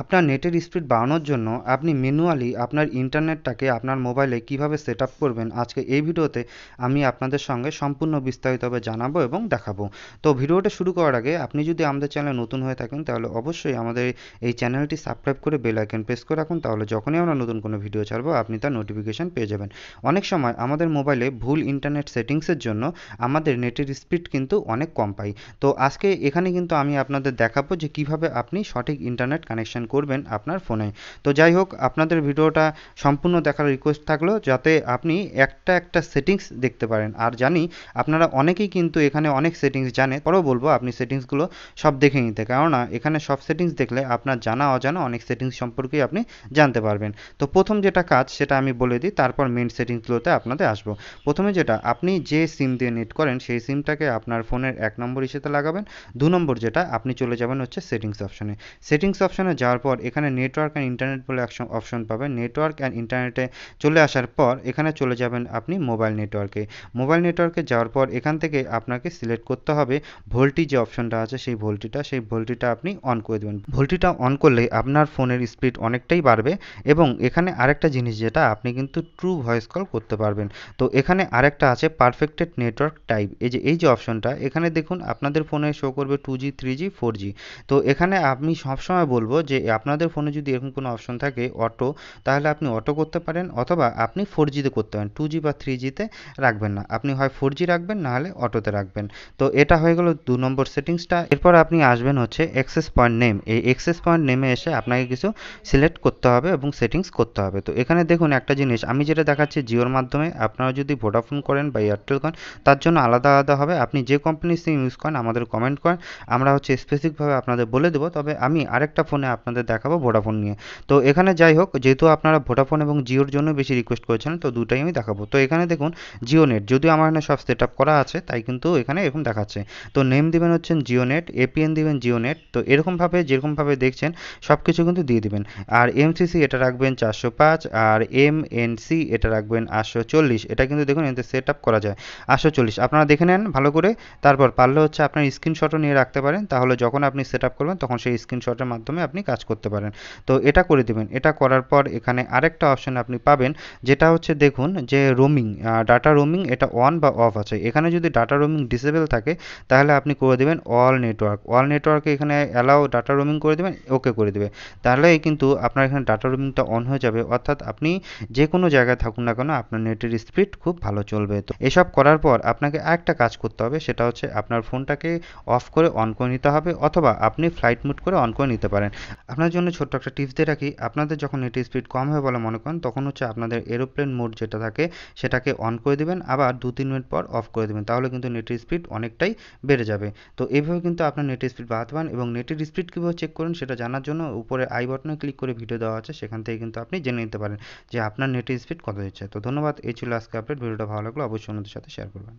আপনার নেটের স্পিড বাড়ানোর জন্য আপনি ম্যানুয়ালি আপনার ইন্টারনেটটাকে আপনার মোবাইলে কীভাবে সেট আপ করবেন আজকে এই ভিডিওতে আমি আপনাদের সঙ্গে সম্পূর্ণ বিস্তারিতভাবে জানাবো এবং দেখাবো তো ভিডিওটা শুরু করার আগে আপনি যদি আমাদের চ্যানেলে নতুন হয়ে থাকেন তাহলে অবশ্যই আমাদের এই চ্যানেলটি সাবস্ক্রাইব করে বেল আইকন প্রেস করে রাখুন তাহলে যখনই আমরা নতুন কোনো ভিডিও ছাড়বো আপনি তার নোটিফিকেশান পেয়ে যাবেন অনেক সময় আমাদের মোবাইলে ভুল ইন্টারনেট সেটিংসের জন্য আমাদের নেটের স্পিড কিন্তু অনেক কম পাই তো আজকে এখানে কিন্তু আমি আপনাদের দেখাবো যে কিভাবে আপনি সঠিক ইন্টারনেট কানেকশান অ্যাপ্লিকেশান করবেন আপনার ফোনে তো যাই হোক আপনাদের ভিডিওটা সম্পূর্ণ দেখার রিকোয়েস্ট থাকলো যাতে আপনি একটা একটা সেটিংস দেখতে পারেন আর জানি আপনারা অনেকেই কিন্তু এখানে অনেক সেটিংস জানে পরেও বলবো আপনি সেটিংসগুলো সব দেখে নিতে কেননা এখানে সব সেটিংস দেখলে আপনার জানা অজানা অনেক সেটিংস সম্পর্কে আপনি জানতে পারবেন তো প্রথম যেটা কাজ সেটা আমি বলে দিই তারপর মেন সেটিংসগুলোতে আপনাদের আসবো প্রথমে যেটা আপনি যে সিম দিয়ে নেট করেন সেই সিমটাকে আপনার ফোনের এক নম্বর হিসেবে লাগাবেন দু নম্বর যেটা আপনি চলে যাবেন হচ্ছে সেটিংস অপশনে সেটিংস অপশনে যাওয়ার তারপর এখানে নেটওয়ার্ক অ্যান্ড ইন্টারনেট বলে অপশন পাবেন নেটওয়ার্ক অ্যান্ড ইন্টারনেটে চলে আসার পর এখানে চলে যাবেন আপনি মোবাইল নেটওয়ার্কে মোবাইল নেটওয়ার্কে যাওয়ার পর এখান থেকে আপনাকে সিলেক্ট করতে হবে ভোল্টি যে অপশনটা আছে সেই ভোল্টিটা সেই ভোল্টিটা আপনি অন করে দেবেন ভোল্টিটা অন করলে আপনার ফোনের স্পিড অনেকটাই বাড়বে এবং এখানে আরেকটা জিনিস যেটা আপনি কিন্তু ট্রু ভয়েস কল করতে পারবেন তো এখানে আরেকটা আছে পারফেক্টেড নেটওয়ার্ক টাইপ এই যে এই যে অপশনটা এখানে দেখুন আপনাদের ফোনে শো করবে two G three G four G তো এখানে আমি সবসময় বলবো যে আপনাদের ফোনে যদি এরকম কোনো অপশন থাকে অটো তাহলে আপনি অটো করতে পারেন অথবা আপনি ফোর জিতে করতে পারেন টু জি বা থ্রি জিতে রাখবেন না আপনি হয় ফোর জি রাখবেন নাহলে অটোতে রাখবেন তো এটা হয়ে গেল দু নম্বর সেটিংসটা এরপর আপনি আসবেন হচ্ছে অ্যাক্সেস পয়েন্ট নেম এই অ্যাক্সেস পয়েন্ট নেমে এসে আপনাকে কিছু সিলেক্ট করতে হবে এবং সেটিংস করতে হবে তো এখানে দেখুন একটা জিনিস আমি যেটা দেখাচ্ছি জিওর মাধ্যমে আপনারা যদি ভোডাফোন করেন বা এয়ারটেল করেন তার জন্য আলাদা আলাদা হবে আপনি যে কোম্পানির সিম ইউজ করেন আমাদের কমেন্ট করেন আমরা হচ্ছে স্পেসিফিকভাবে আপনাদের বলে দেবো তবে আমি আরেকটা ফোনে আপনাদের আপনাদের দেখাবো ভোডাফোন নিয়ে তো এখানে যাই হোক যেহেতু আপনারা ভোডাফোন এবং জিওর জন্য বেশি রিকোয়েস্ট করেছেন তো দুটাই আমি দেখাবো তো এখানে দেখুন জিও নেট যদিও আমার এখানে সব সেট আপ করা আছে তাই কিন্তু এখানে এরকম দেখাচ্ছে তো নেম দিবেন হচ্ছেন জিও নেট এপিএন দিবেন জিও নেট তো এরকমভাবে যেরকমভাবে দেখছেন সব কিছু কিন্তু দিয়ে দিবেন আর এমসিসি এটা রাখবেন চারশো পাঁচ আর এম এনসি এটা রাখবেন আটশো চল্লিশ এটা কিন্তু দেখুন এতে সেট আপ করা যায় আটশো চল্লিশ আপনারা দেখে নেন ভালো করে তারপর পারলে হচ্ছে আপনার স্ক্রিনশটও নিয়ে রাখতে পারেন তাহলে যখন আপনি সেট আপ করবেন তখন সেই স্ক্রিনশটের মাধ্যমে আপনি কাজ করতে পারেন তো এটা করে দেবেন এটা করার পর এখানে আরেকটা অপশন আপনি পাবেন যেটা হচ্ছে দেখুন যে রোমিং ডাটা রোমিং এটা অন বা অফ আছে এখানে যদি ডাটা রোমিং ডিসেবল থাকে তাহলে আপনি করে দেবেন অল নেটওয়ার্ক অল নেটওয়ার্কে এখানে অ্যালাও ডাটা রোমিং করে দেবেন ওকে করে দেবে তাহলেই কিন্তু আপনার এখানে ডাটা রোমিংটা অন হয়ে যাবে অর্থাৎ আপনি যে কোনো জায়গায় থাকুন না কেন আপনার নেটের স্পিড খুব ভালো চলবে তো এসব করার পর আপনাকে একটা কাজ করতে হবে সেটা হচ্ছে আপনার ফোনটাকে অফ করে অন করে নিতে হবে অথবা আপনি ফ্লাইট মুড করে অন করে নিতে পারেন আপনার জন্য ছোট্ট একটা টিপস দিয়ে রাখি আপনাদের যখন নেট স্পিড কম হয় বলে মনে করেন তখন হচ্ছে আপনাদের এরোপ্লেন মোড যেটা থাকে সেটাকে অন করে দেবেন আবার দু তিন মিনিট পর অফ করে দেবেন তাহলে কিন্তু নেটের স্পিড অনেকটাই বেড়ে যাবে তো এইভাবে কিন্তু আপনার নেটের স্পিড বাড়াতে পারেন এবং নেটের স্পিড কীভাবে চেক করুন সেটা জানার জন্য উপরে আই বটনে ক্লিক করে ভিডিও দেওয়া আছে সেখান থেকে কিন্তু আপনি জেনে নিতে পারেন যে আপনার নেটের স্পিড কত হচ্ছে তো ধন্যবাদ এই ছিল আজকে আপডেট ভিডিওটা ভালো লাগলো অবশ্যই অন্যদের সাথে শেয়ার করবেন